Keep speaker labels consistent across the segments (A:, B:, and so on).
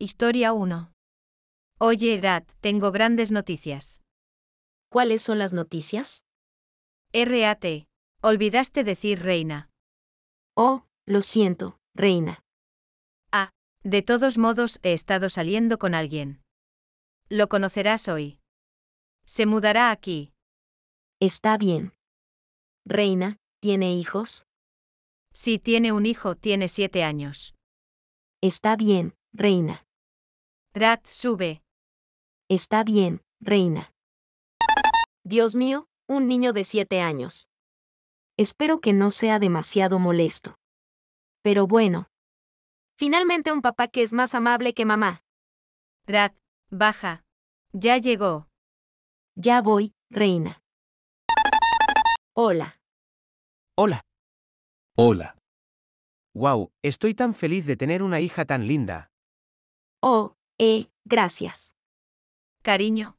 A: Historia 1. Oye, Rat, tengo grandes noticias. ¿Cuáles son las noticias? RAT. Olvidaste decir reina. Oh, lo siento, reina. Ah, de todos modos he estado saliendo con alguien. Lo conocerás hoy. Se mudará aquí. Está bien. Reina, ¿tiene hijos? Si tiene un hijo, tiene siete años. Está bien, reina. Rat sube. Está bien, reina. Dios mío, un niño de siete años. Espero que no sea demasiado molesto. Pero bueno. Finalmente un papá que es más amable que mamá. Rat, baja. Ya llegó. Ya voy, reina.
B: Hola. Hola. Hola. Wow, estoy tan feliz de tener una hija tan linda.
A: Oh, eh, gracias. Cariño.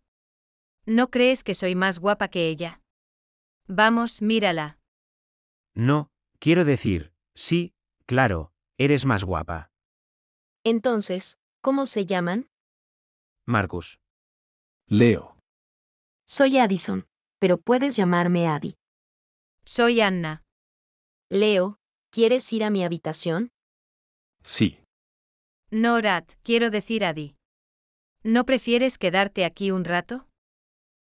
A: ¿No crees que soy más guapa que ella? Vamos, mírala.
B: No, quiero decir, sí, claro, eres más guapa.
A: Entonces, ¿cómo se llaman?
B: Marcus. Leo.
A: Soy Addison, pero puedes llamarme Adi. Soy Anna. Leo, ¿quieres ir a mi habitación? Sí. No, Rat, quiero decir a Di. ¿No prefieres quedarte aquí un rato?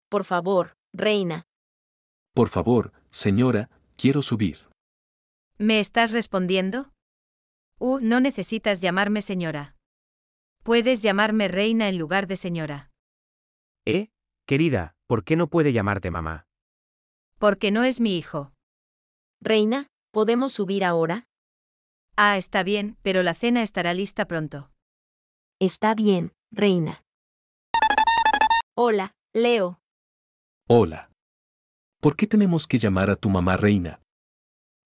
A: Por favor, reina.
B: Por favor, señora, quiero subir.
A: ¿Me estás respondiendo? Uh, no necesitas llamarme señora. Puedes llamarme reina en lugar de señora.
B: ¿Eh? Querida, ¿por qué no puede llamarte mamá?
A: Porque no es mi hijo. Reina, ¿podemos subir ahora? Ah, está bien, pero la cena estará lista pronto. Está bien, reina. Hola, Leo.
B: Hola. ¿Por qué tenemos que llamar a tu mamá reina?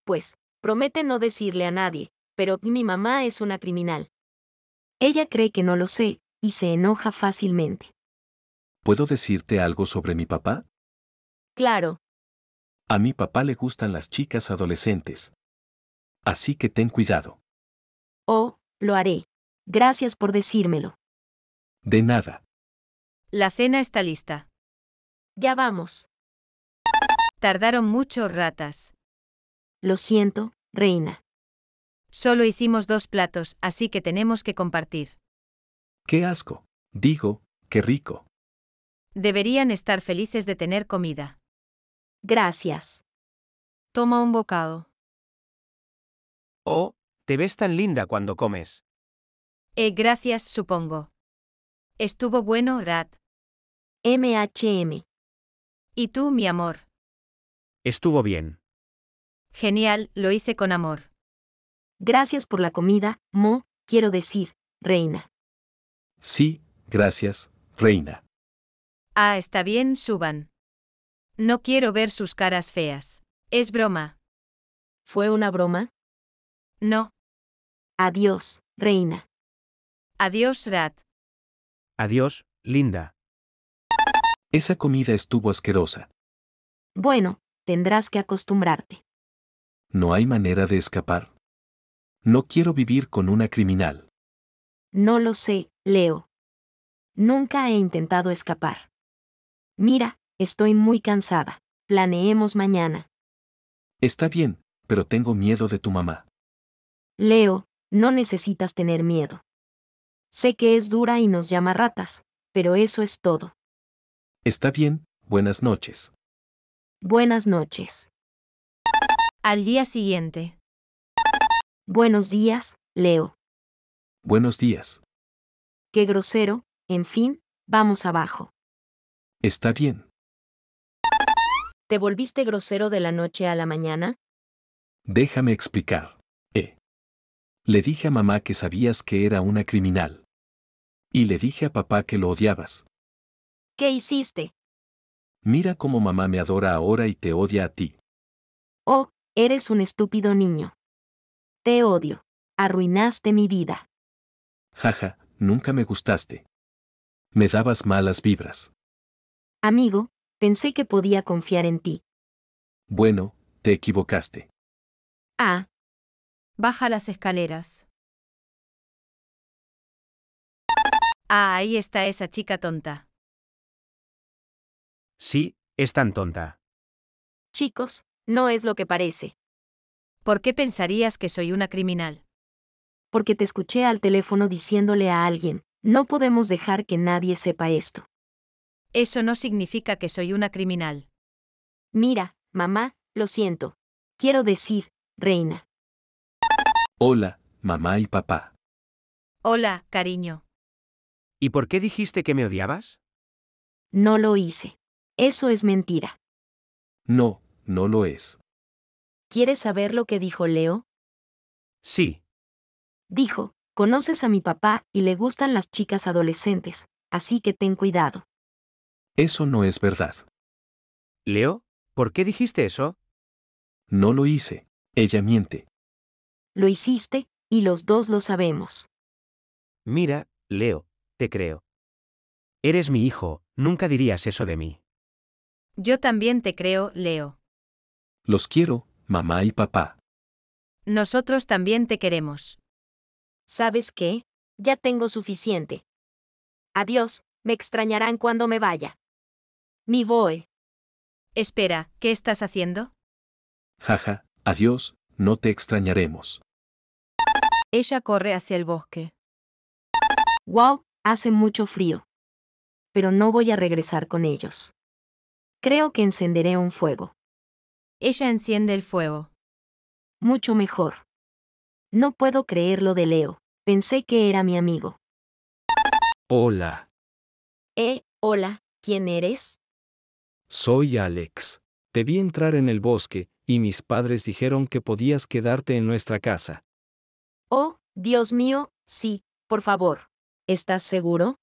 A: Pues, promete no decirle a nadie, pero mi mamá es una criminal. Ella cree que no lo sé, y se enoja fácilmente.
B: ¿Puedo decirte algo sobre mi papá? Claro. A mi papá le gustan las chicas adolescentes. Así que ten cuidado.
A: Oh, lo haré. Gracias por decírmelo.
B: De nada.
A: La cena está lista. Ya vamos. Tardaron mucho, ratas. Lo siento, reina. Solo hicimos dos platos, así que tenemos que compartir.
B: ¡Qué asco! Digo, qué rico.
A: Deberían estar felices de tener comida. Gracias. Toma un bocado.
B: Oh, te ves tan linda cuando comes.
A: Eh, gracias, supongo. Estuvo bueno, Rat. MHM. ¿Y tú, mi amor?
B: Estuvo bien.
A: Genial, lo hice con amor. Gracias por la comida, Mo, quiero decir, reina.
B: Sí, gracias, reina.
A: Ah, está bien, suban. No quiero ver sus caras feas. Es broma. ¿Fue una broma? No. Adiós, reina. Adiós,
B: Rat. Adiós, linda. Esa comida estuvo asquerosa.
A: Bueno, tendrás que acostumbrarte.
B: No hay manera de escapar. No quiero vivir con una criminal.
A: No lo sé, Leo. Nunca he intentado escapar. Mira, estoy muy cansada. Planeemos mañana.
B: Está bien, pero tengo miedo de tu mamá.
A: Leo, no necesitas tener miedo. Sé que es dura y nos llama ratas, pero eso es todo.
B: Está bien, buenas noches.
A: Buenas noches. Al día siguiente. Buenos días, Leo.
B: Buenos días.
A: Qué grosero, en fin, vamos abajo.
B: Está bien.
A: ¿Te volviste grosero de la noche a la mañana?
B: Déjame explicar. Le dije a mamá que sabías que era una criminal. Y le dije a papá que lo odiabas.
A: ¿Qué hiciste?
B: Mira cómo mamá me adora ahora y te odia a ti.
A: Oh, eres un estúpido niño. Te odio. Arruinaste mi vida.
B: Jaja, nunca me gustaste. Me dabas malas vibras.
A: Amigo, pensé que podía confiar en ti.
B: Bueno, te equivocaste.
A: Ah, Baja las escaleras. Ah, ahí está esa chica tonta.
B: Sí, es tan tonta.
A: Chicos, no es lo que parece. ¿Por qué pensarías que soy una criminal? Porque te escuché al teléfono diciéndole a alguien, no podemos dejar que nadie sepa esto. Eso no significa que soy una criminal. Mira, mamá, lo siento. Quiero decir, reina.
B: Hola, mamá y papá.
A: Hola, cariño.
B: ¿Y por qué dijiste que me odiabas?
A: No lo hice. Eso es mentira.
B: No, no lo es.
A: ¿Quieres saber lo que dijo Leo? Sí. Dijo, conoces a mi papá y le gustan las chicas adolescentes, así que ten cuidado.
B: Eso no es verdad. Leo, ¿por qué dijiste eso? No lo hice. Ella miente.
A: Lo hiciste, y los dos lo sabemos.
B: Mira, Leo, te creo. Eres mi hijo, nunca dirías eso de mí.
A: Yo también te creo, Leo.
B: Los quiero, mamá y papá.
A: Nosotros también te queremos. ¿Sabes qué? Ya tengo suficiente. Adiós, me extrañarán cuando me vaya. Mi voy. Espera, ¿qué estás haciendo?
B: Jaja, adiós, no te extrañaremos.
A: Ella corre hacia el bosque. ¡Wow! Hace mucho frío. Pero no voy a regresar con ellos. Creo que encenderé un fuego. Ella enciende el fuego. Mucho mejor. No puedo creer lo de Leo. Pensé que era mi amigo. Hola. Eh, hola, ¿quién eres?
B: Soy Alex. Te vi entrar en el bosque, y mis padres dijeron que podías quedarte en nuestra casa.
A: Oh, Dios mío, sí, por favor. ¿Estás seguro?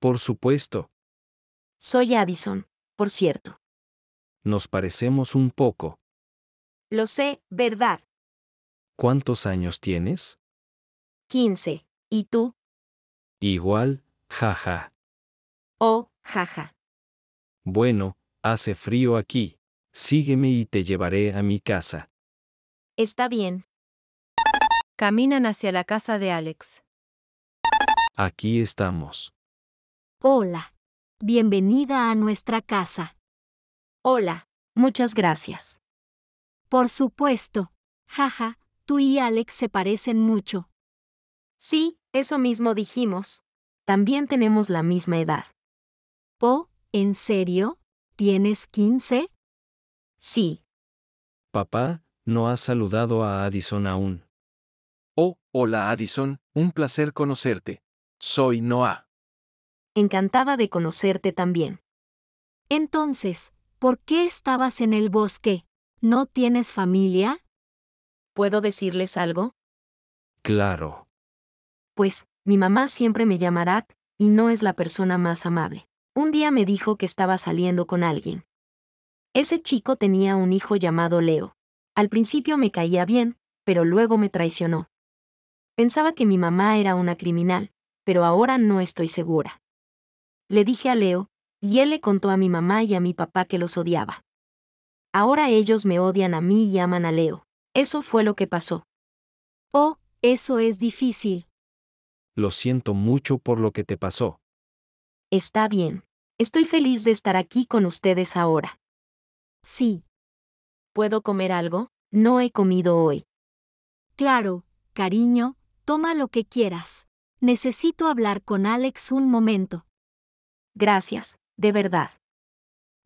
B: Por supuesto.
A: Soy Addison, por cierto.
B: Nos parecemos un poco.
A: Lo sé, ¿verdad?
B: ¿Cuántos años tienes?
A: 15. ¿Y tú?
B: Igual, jaja.
A: Oh, jaja.
B: Bueno, hace frío aquí. Sígueme y te llevaré a mi casa.
A: Está bien. Caminan hacia la casa de Alex.
B: Aquí estamos.
A: Hola. Bienvenida a nuestra casa. Hola. Muchas gracias. Por supuesto. Jaja, tú y Alex se parecen mucho. Sí, eso mismo dijimos. También tenemos la misma edad. Oh, ¿en serio? ¿Tienes 15? Sí.
B: Papá, no has saludado a Addison aún. Hola Addison, un placer conocerte. Soy Noah.
A: Encantada de conocerte también. Entonces, ¿por qué estabas en el bosque? ¿No tienes familia? ¿Puedo decirles algo?
B: Claro.
A: Pues, mi mamá siempre me llamará, y no es la persona más amable. Un día me dijo que estaba saliendo con alguien. Ese chico tenía un hijo llamado Leo. Al principio me caía bien, pero luego me traicionó. Pensaba que mi mamá era una criminal, pero ahora no estoy segura. Le dije a Leo, y él le contó a mi mamá y a mi papá que los odiaba. Ahora ellos me odian a mí y aman a Leo. Eso fue lo que pasó. Oh, eso es difícil.
B: Lo siento mucho por lo que te pasó.
A: Está bien. Estoy feliz de estar aquí con ustedes ahora. Sí. ¿Puedo comer algo? No he comido hoy. Claro, cariño, Toma lo que quieras. Necesito hablar con Alex un momento. Gracias, de verdad.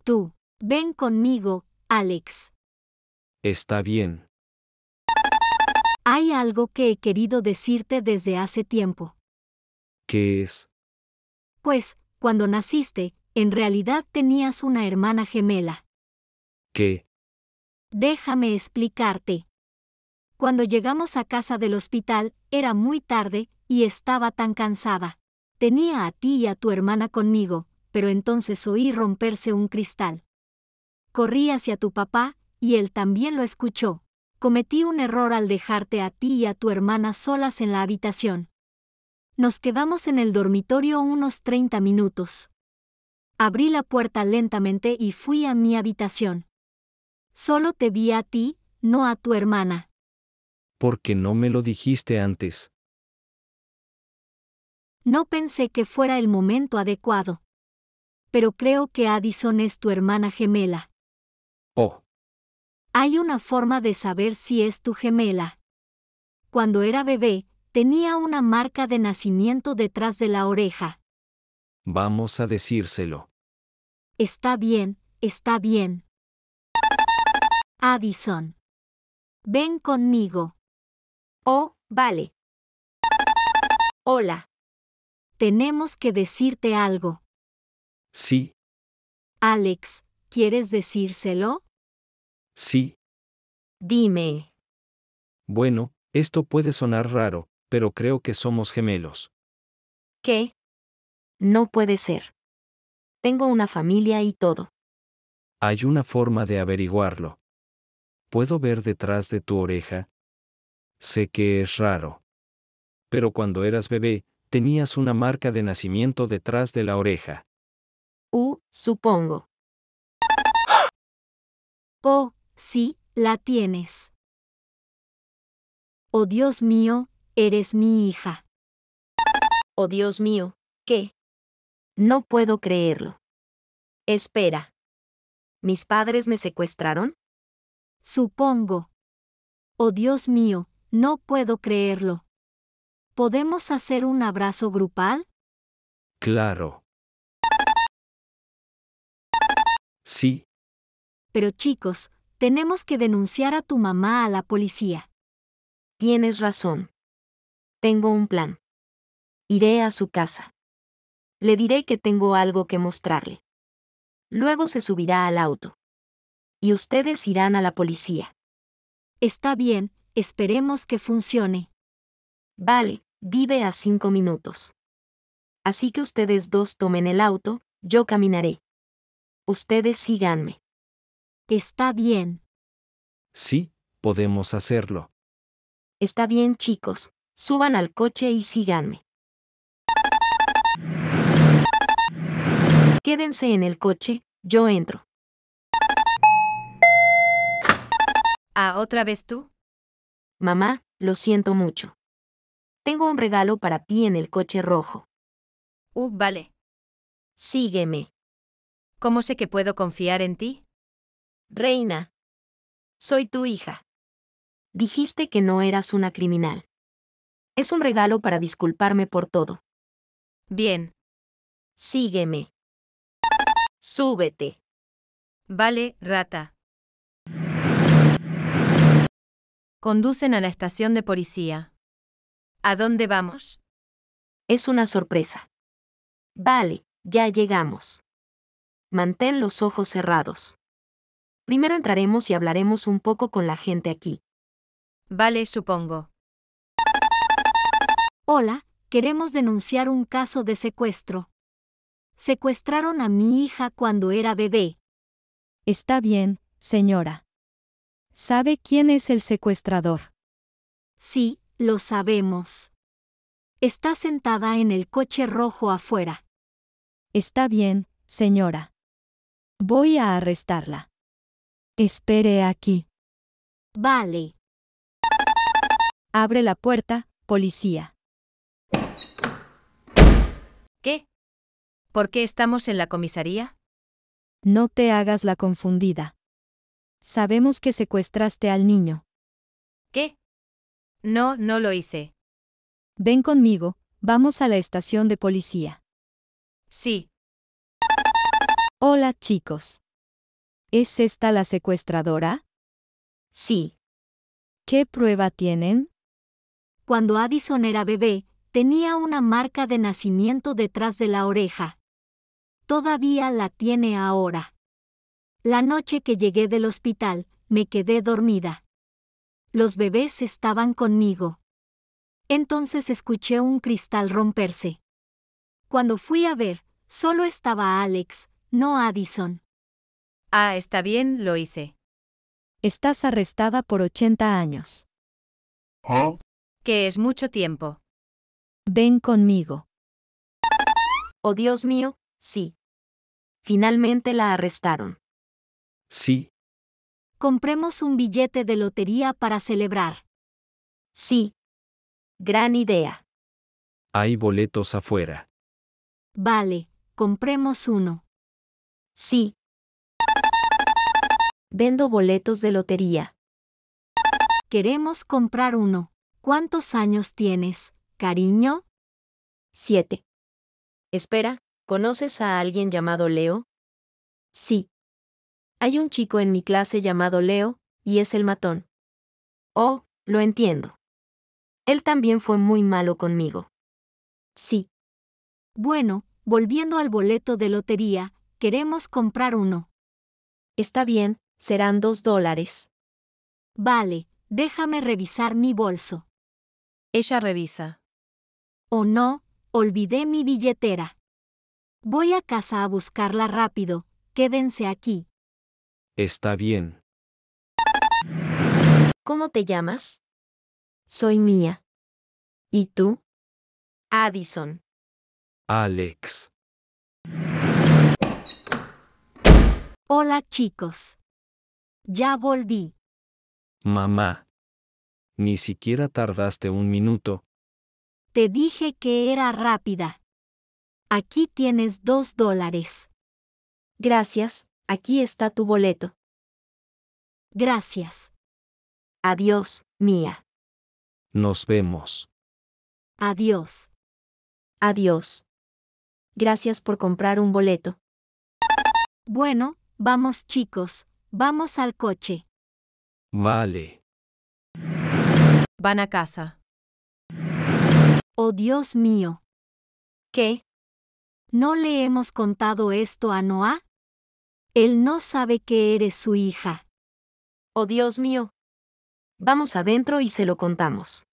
A: Tú, ven conmigo, Alex.
B: Está bien.
A: Hay algo que he querido decirte desde hace tiempo.
B: ¿Qué es?
A: Pues, cuando naciste, en realidad tenías una hermana gemela. ¿Qué? Déjame explicarte. Cuando llegamos a casa del hospital, era muy tarde, y estaba tan cansada. Tenía a ti y a tu hermana conmigo, pero entonces oí romperse un cristal. Corrí hacia tu papá, y él también lo escuchó. Cometí un error al dejarte a ti y a tu hermana solas en la habitación. Nos quedamos en el dormitorio unos 30 minutos. Abrí la puerta lentamente y fui a mi habitación. Solo te vi a ti, no a tu hermana
B: porque no me lo dijiste antes.
A: No pensé que fuera el momento adecuado. Pero creo que Addison es tu hermana gemela. Oh. Hay una forma de saber si es tu gemela. Cuando era bebé, tenía una marca de nacimiento detrás de la oreja.
B: Vamos a decírselo.
A: Está bien, está bien. Addison. Ven conmigo. Oh, vale. Hola. Tenemos que decirte algo. Sí. Alex, ¿quieres decírselo? Sí. Dime.
B: Bueno, esto puede sonar raro, pero creo que somos gemelos.
A: ¿Qué? No puede ser. Tengo una familia y todo.
B: Hay una forma de averiguarlo. ¿Puedo ver detrás de tu oreja? Sé que es raro. Pero cuando eras bebé, tenías una marca de nacimiento detrás de la oreja.
A: Uh, supongo. Oh, sí, la tienes. Oh Dios mío, eres mi hija. Oh Dios mío, ¿qué? No puedo creerlo. Espera. ¿Mis padres me secuestraron? Supongo. Oh Dios mío, no puedo creerlo. ¿Podemos hacer un abrazo grupal?
B: Claro. Sí.
A: Pero chicos, tenemos que denunciar a tu mamá a la policía. Tienes razón. Tengo un plan. Iré a su casa. Le diré que tengo algo que mostrarle. Luego se subirá al auto. Y ustedes irán a la policía. Está bien, Esperemos que funcione. Vale, vive a cinco minutos. Así que ustedes dos tomen el auto, yo caminaré. Ustedes síganme. Está bien.
B: Sí, podemos hacerlo.
A: Está bien chicos, suban al coche y síganme. Quédense en el coche, yo entro. ¿Ah, otra vez tú? Mamá, lo siento mucho. Tengo un regalo para ti en el coche rojo. Uh, vale. Sígueme. ¿Cómo sé que puedo confiar en ti? Reina. Soy tu hija. Dijiste que no eras una criminal. Es un regalo para disculparme por todo. Bien. Sígueme. Súbete. Vale, rata. conducen a la estación de policía. ¿A dónde vamos? Es una sorpresa. Vale, ya llegamos. Mantén los ojos cerrados. Primero entraremos y hablaremos un poco con la gente aquí. Vale, supongo. Hola, queremos denunciar un caso de secuestro. Secuestraron a mi hija cuando era bebé. Está bien, señora. ¿Sabe quién es el secuestrador? Sí, lo sabemos. Está sentada en el coche rojo afuera. Está bien, señora. Voy a arrestarla. Espere aquí. Vale. Abre la puerta, policía. ¿Qué? ¿Por qué estamos en la comisaría? No te hagas la confundida. Sabemos que secuestraste al niño. ¿Qué? No, no lo hice. Ven conmigo, vamos a la estación de policía. Sí. Hola chicos. ¿Es esta la secuestradora? Sí. ¿Qué prueba tienen? Cuando Addison era bebé, tenía una marca de nacimiento detrás de la oreja. Todavía la tiene ahora. La noche que llegué del hospital, me quedé dormida. Los bebés estaban conmigo. Entonces escuché un cristal romperse. Cuando fui a ver, solo estaba Alex, no Addison. Ah, está bien, lo hice. Estás arrestada por 80 años. ¿Oh? Que es mucho tiempo. Ven conmigo. Oh Dios mío, sí. Finalmente la arrestaron. Sí. Compremos un billete de lotería para celebrar. Sí. Gran idea.
B: Hay boletos afuera.
A: Vale, compremos uno. Sí. Vendo boletos de lotería. Queremos comprar uno. ¿Cuántos años tienes, cariño? Siete. Espera, ¿conoces a alguien llamado Leo? Sí. Hay un chico en mi clase llamado Leo, y es el matón. Oh, lo entiendo. Él también fue muy malo conmigo. Sí. Bueno, volviendo al boleto de lotería, queremos comprar uno. Está bien, serán dos dólares. Vale, déjame revisar mi bolso. Ella revisa. Oh no, olvidé mi billetera. Voy a casa a buscarla rápido, quédense aquí.
B: Está bien.
A: ¿Cómo te llamas? Soy Mía. ¿Y tú? Addison.
B: Alex.
A: Hola chicos. Ya volví.
B: Mamá. Ni siquiera tardaste un minuto.
A: Te dije que era rápida. Aquí tienes dos dólares. Gracias. Aquí está tu boleto. Gracias. Adiós, mía.
B: Nos vemos.
A: Adiós. Adiós. Gracias por comprar un boleto. Bueno, vamos chicos, vamos al coche.
B: Vale.
A: Van a casa. Oh Dios mío. ¿Qué? ¿No le hemos contado esto a Noah? Él no sabe que eres su hija. Oh Dios mío. Vamos adentro y se lo contamos.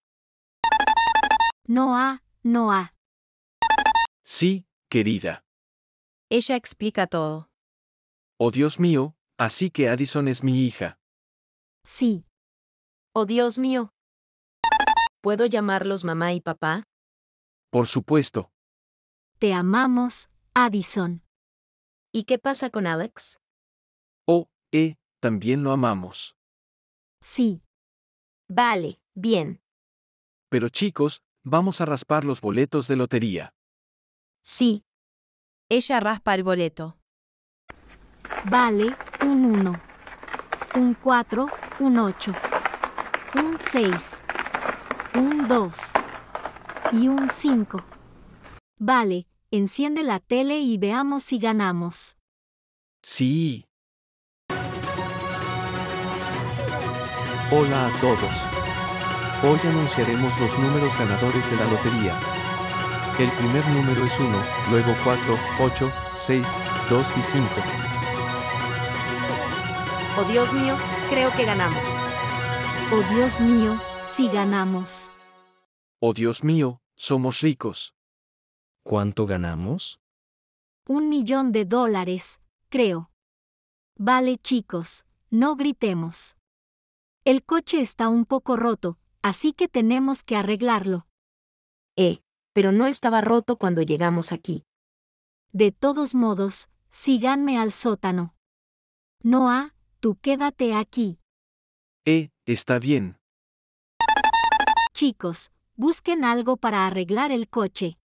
A: Noah, Noah.
B: Sí, querida.
A: Ella explica todo.
B: Oh Dios mío, así que Addison es mi hija.
A: Sí. Oh Dios mío. ¿Puedo llamarlos mamá y papá?
B: Por supuesto.
A: Te amamos, Addison. ¿Y qué pasa con Alex?
B: O e también lo amamos.
A: Sí. Vale,
B: bien. Pero chicos, vamos a raspar los boletos de lotería.
A: Sí. Ella raspa el boleto. Vale, un 1. Un 4, un 8. Un 6. Un 2. Y un 5. Vale, enciende la tele y veamos si ganamos.
B: Sí. Hola a todos. Hoy anunciaremos los números ganadores de la lotería. El primer número es 1, luego 4, 8, 6, 2 y 5.
A: Oh Dios mío, creo que ganamos. Oh Dios mío, si sí ganamos.
B: Oh Dios mío, somos ricos. ¿Cuánto ganamos?
A: Un millón de dólares, creo. Vale chicos, no gritemos. El coche está un poco roto, así que tenemos que arreglarlo. Eh, pero no estaba roto cuando llegamos aquí. De todos modos, síganme al sótano. Noah, tú quédate aquí.
B: Eh, está bien.
A: Chicos, busquen algo para arreglar el coche.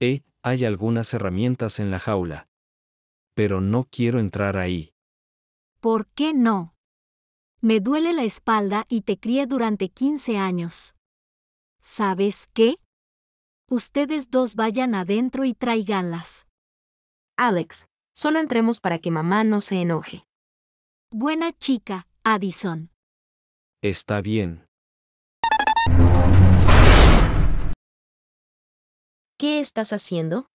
B: Eh, hay algunas herramientas en la jaula. Pero no quiero entrar ahí.
A: ¿Por qué no? Me duele la espalda y te crié durante 15 años. ¿Sabes qué? Ustedes dos vayan adentro y traiganlas. Alex, solo entremos para que mamá no se enoje. Buena chica, Addison.
B: Está bien.
A: ¿Qué estás haciendo?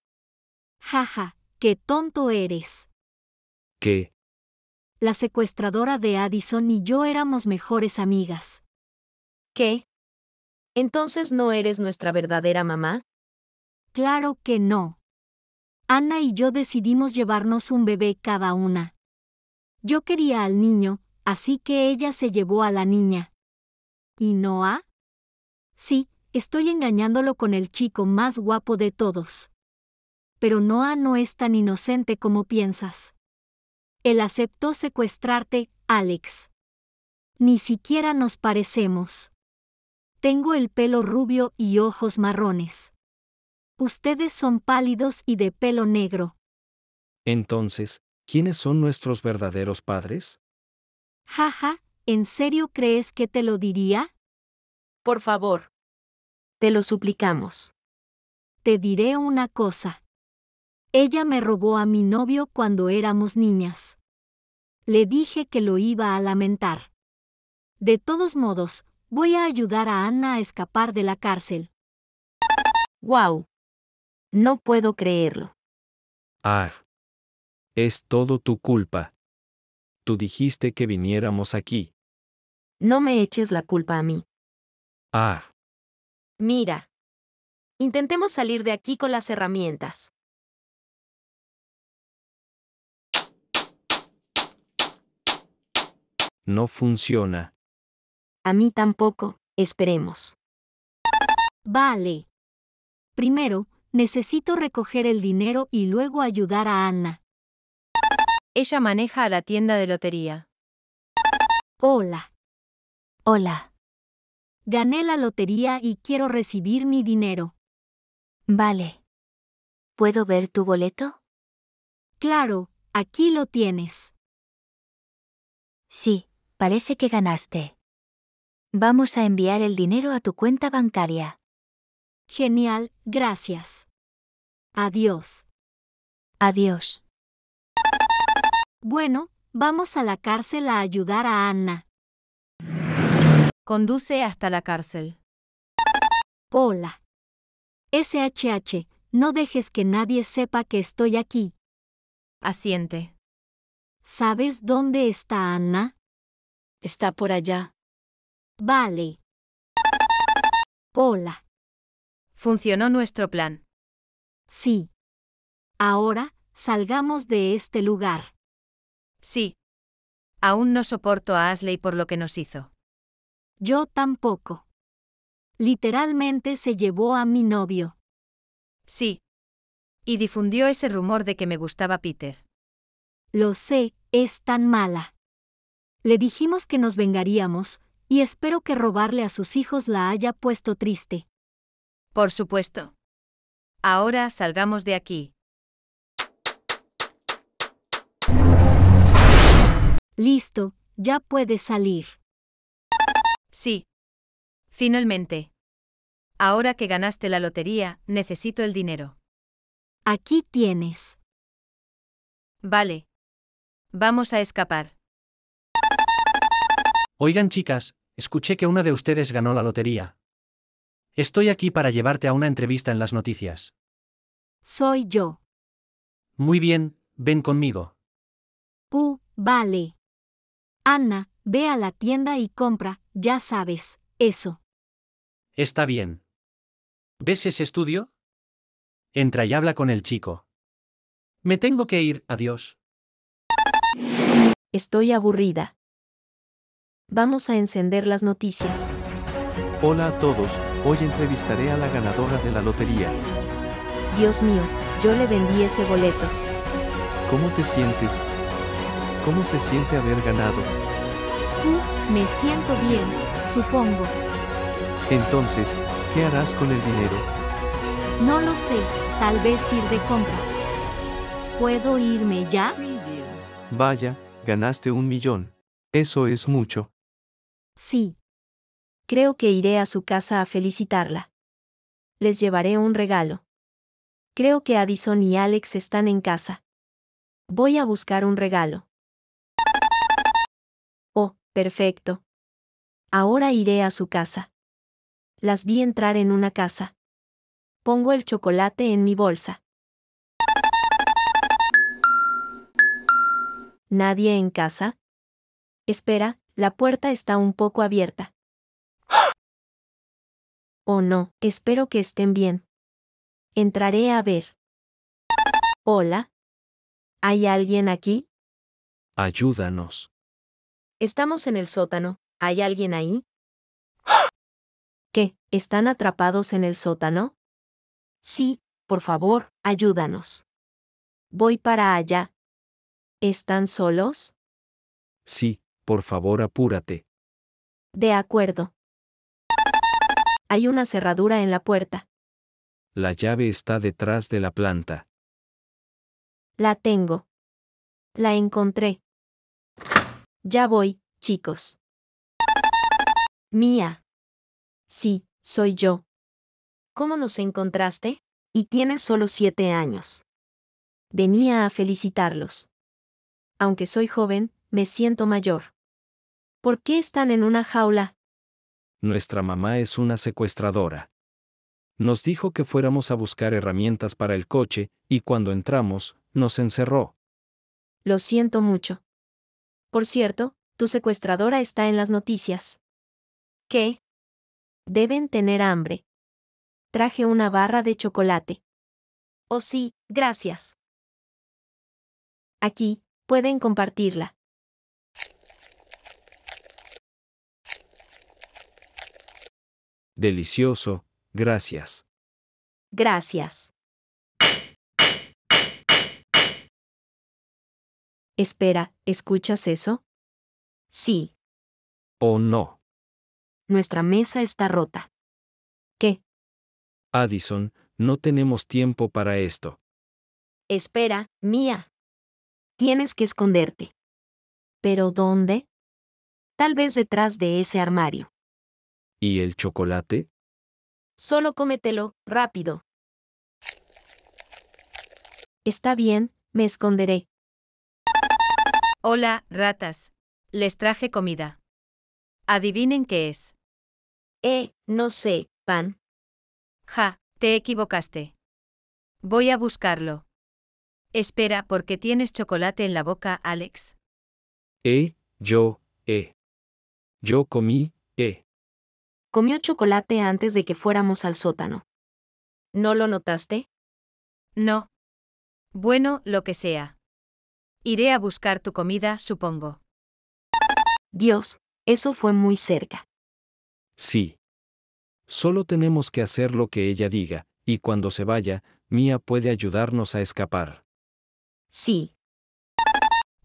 A: Jaja, qué tonto eres. ¿Qué? la secuestradora de Addison y yo éramos mejores amigas. ¿Qué? ¿Entonces no eres nuestra verdadera mamá? Claro que no. Ana y yo decidimos llevarnos un bebé cada una. Yo quería al niño, así que ella se llevó a la niña. ¿Y Noah? Sí, estoy engañándolo con el chico más guapo de todos. Pero Noah no es tan inocente como piensas. Él aceptó secuestrarte, Alex. Ni siquiera nos parecemos. Tengo el pelo rubio y ojos marrones. Ustedes son pálidos y de pelo negro.
B: Entonces, ¿quiénes son nuestros verdaderos padres?
A: Jaja, ¿en serio crees que te lo diría? Por favor. Te lo suplicamos. Te diré una cosa. Ella me robó a mi novio cuando éramos niñas. Le dije que lo iba a lamentar. De todos modos, voy a ayudar a Anna a escapar de la cárcel. ¡Wow! No puedo creerlo.
B: Ah. Es todo tu culpa. Tú dijiste que viniéramos aquí.
A: No me eches la culpa a mí. Ah. Mira. Intentemos salir de aquí con las herramientas.
B: no funciona.
A: A mí tampoco, esperemos. Vale. Primero, necesito recoger el dinero y luego ayudar a Ana. Ella maneja a la tienda de lotería. Hola. Hola. Gané la lotería y quiero recibir mi dinero. Vale. ¿Puedo ver tu boleto? Claro, aquí lo tienes. Sí parece que ganaste. Vamos a enviar el dinero a tu cuenta bancaria. Genial, gracias. Adiós. Adiós. Bueno, vamos a la cárcel a ayudar a Anna. Conduce hasta la cárcel. Hola. SHH, no dejes que nadie sepa que estoy aquí. Asiente. ¿Sabes dónde está Anna? Está por allá. Vale. Hola. Funcionó nuestro plan. Sí. Ahora, salgamos de este lugar. Sí. Aún no soporto a Ashley por lo que nos hizo. Yo tampoco. Literalmente se llevó a mi novio. Sí. Y difundió ese rumor de que me gustaba Peter. Lo sé, es tan mala. Le dijimos que nos vengaríamos, y espero que robarle a sus hijos la haya puesto triste. Por supuesto. Ahora salgamos de aquí. Listo, ya puedes salir. Sí. Finalmente. Ahora que ganaste la lotería, necesito el dinero. Aquí tienes. Vale. Vamos a escapar.
B: Oigan chicas, escuché que una de ustedes ganó la lotería. Estoy aquí para llevarte a una entrevista en las noticias. Soy yo. Muy bien, ven conmigo.
A: Uh, vale. Ana, ve a la tienda y compra, ya sabes, eso.
B: Está bien. ¿Ves ese estudio? Entra y habla con el chico. Me tengo que ir, adiós.
A: Estoy aburrida vamos a encender las noticias.
B: Hola a todos, hoy entrevistaré a la ganadora de la lotería.
A: Dios mío, yo le vendí ese boleto.
B: ¿Cómo te sientes? ¿Cómo se siente haber ganado?
A: Uh, me siento bien, supongo.
B: Entonces, ¿qué harás con el dinero?
A: No lo sé, tal vez ir de compras. ¿Puedo irme ya?
B: Vaya, ganaste un millón. Eso es mucho.
A: Sí. Creo que iré a su casa a felicitarla. Les llevaré un regalo. Creo que Addison y Alex están en casa. Voy a buscar un regalo. Oh, perfecto. Ahora iré a su casa. Las vi entrar en una casa. Pongo el chocolate en mi bolsa. ¿Nadie en casa? Espera, la puerta está un poco abierta. ¡Ah! Oh no, espero que estén bien. Entraré a ver. Hola. ¿Hay alguien aquí?
B: Ayúdanos.
A: Estamos en el sótano. ¿Hay alguien ahí? ¡Ah! ¿Qué? ¿Están atrapados en el sótano? Sí, por favor, ayúdanos. Voy para allá. ¿Están solos?
B: Sí, por favor, apúrate.
A: De acuerdo. Hay una cerradura en la puerta.
B: La llave está detrás de la planta.
A: La tengo. La encontré. Ya voy, chicos. Mía. Sí, soy yo. ¿Cómo nos encontraste? Y tienes solo siete años. Venía a felicitarlos. Aunque soy joven, me siento mayor. ¿Por qué están en una jaula?
B: Nuestra mamá es una secuestradora. Nos dijo que fuéramos a buscar herramientas para el coche, y cuando entramos, nos encerró.
A: Lo siento mucho. Por cierto, tu secuestradora está en las noticias. ¿Qué? Deben tener hambre. Traje una barra de chocolate. Oh sí, gracias. Aquí, pueden compartirla.
B: Delicioso, gracias.
A: Gracias. Espera, ¿escuchas eso? Sí.
B: ¿O no?
A: Nuestra mesa está rota. ¿Qué?
B: Addison, no tenemos tiempo para esto.
A: Espera, Mía. Tienes que esconderte. ¿Pero dónde? Tal vez detrás de ese armario.
B: ¿Y el chocolate?
A: Solo cómetelo, rápido. Está bien, me esconderé. Hola, ratas. Les traje comida. Adivinen qué es. Eh, no sé, pan. Ja, te equivocaste. Voy a buscarlo. Espera, porque tienes chocolate en la boca, Alex.
B: Eh, yo, eh. Yo comí, eh.
A: Comió chocolate antes de que fuéramos al sótano. ¿No lo notaste? No. Bueno, lo que sea. Iré a buscar tu comida, supongo. Dios, eso fue muy cerca.
B: Sí. Solo tenemos que hacer lo que ella diga, y cuando se vaya, Mía puede ayudarnos a escapar. Sí.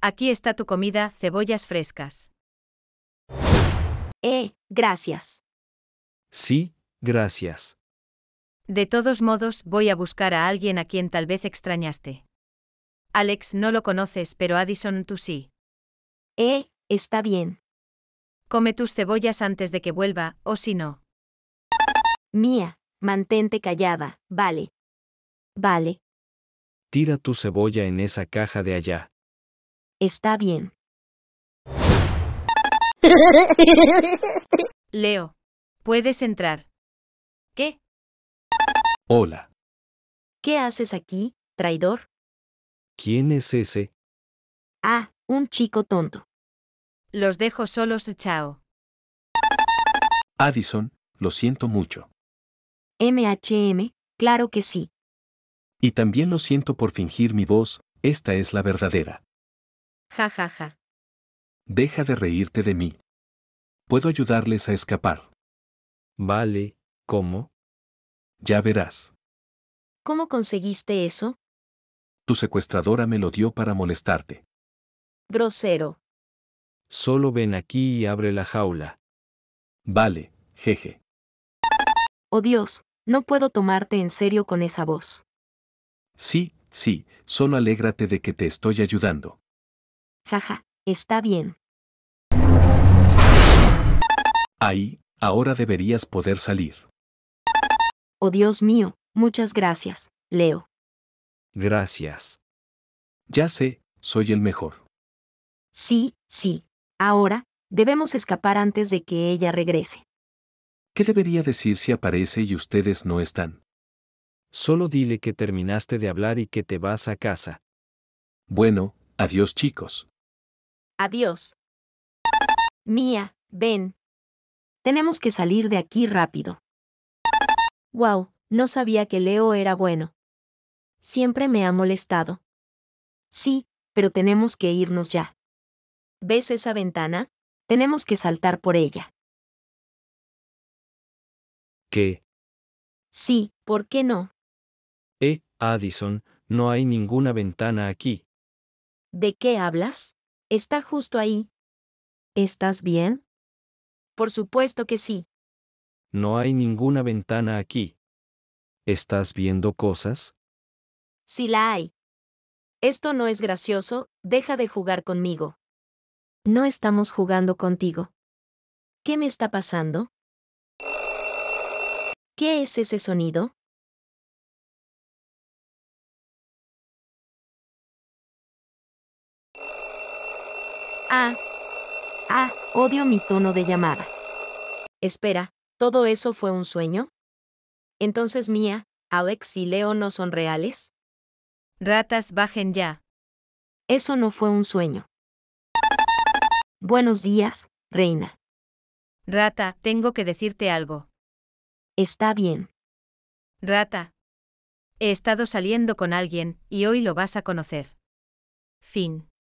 A: Aquí está tu comida, cebollas frescas. Eh, gracias.
B: Sí, gracias.
A: De todos modos, voy a buscar a alguien a quien tal vez extrañaste. Alex, no lo conoces, pero Addison, tú sí. Eh, está bien. Come tus cebollas antes de que vuelva, o si no. Mía, mantente callada, vale. Vale.
B: Tira tu cebolla en esa caja de allá.
A: Está bien. Leo, Puedes entrar. ¿Qué? Hola. ¿Qué haces aquí, traidor?
B: ¿Quién es ese?
A: Ah, un chico tonto. Los dejo solos, chao.
B: Addison, lo siento mucho.
A: MHM, claro que sí.
B: Y también lo siento por fingir mi voz, esta es la verdadera.
A: Ja ja ja.
B: Deja de reírte de mí. Puedo ayudarles a escapar. Vale, ¿cómo? Ya verás.
A: ¿Cómo conseguiste eso?
B: Tu secuestradora me lo dio para molestarte.
A: Grosero.
B: Solo ven aquí y abre la jaula. Vale, jeje.
A: Oh Dios, no puedo tomarte en serio con esa voz.
B: Sí, sí, solo alégrate de que te estoy ayudando.
A: Jaja, está bien.
B: Ahí, Ahora deberías poder salir.
A: Oh Dios mío, muchas gracias, Leo.
B: Gracias. Ya sé, soy el mejor.
A: Sí, sí. Ahora, debemos escapar antes de que ella regrese.
B: ¿Qué debería decir si aparece y ustedes no están? Solo dile que terminaste de hablar y que te vas a casa. Bueno, adiós chicos.
A: Adiós. Mía, ven, tenemos que salir de aquí rápido. Wow, no sabía que Leo era bueno. Siempre me ha molestado. Sí, pero tenemos que irnos ya. ¿Ves esa ventana? Tenemos que saltar por ella. ¿Qué? Sí, ¿por qué no?
B: Eh, Addison, no hay ninguna ventana aquí.
A: ¿De qué hablas? Está justo ahí. ¿Estás bien? Por supuesto que sí.
B: No hay ninguna ventana aquí. ¿Estás viendo cosas? Sí
A: la hay. Esto no es gracioso, deja de jugar conmigo. No estamos jugando contigo. ¿Qué me está pasando? ¿Qué es ese sonido? Ah, Odio mi tono de llamada. Espera, ¿todo eso fue un sueño? Entonces Mía, Alex y Leo no son reales? Ratas, bajen ya. Eso no fue un sueño. Buenos días, reina. Rata, tengo que decirte algo. Está bien. Rata. He estado saliendo con alguien, y hoy lo vas a conocer. Fin.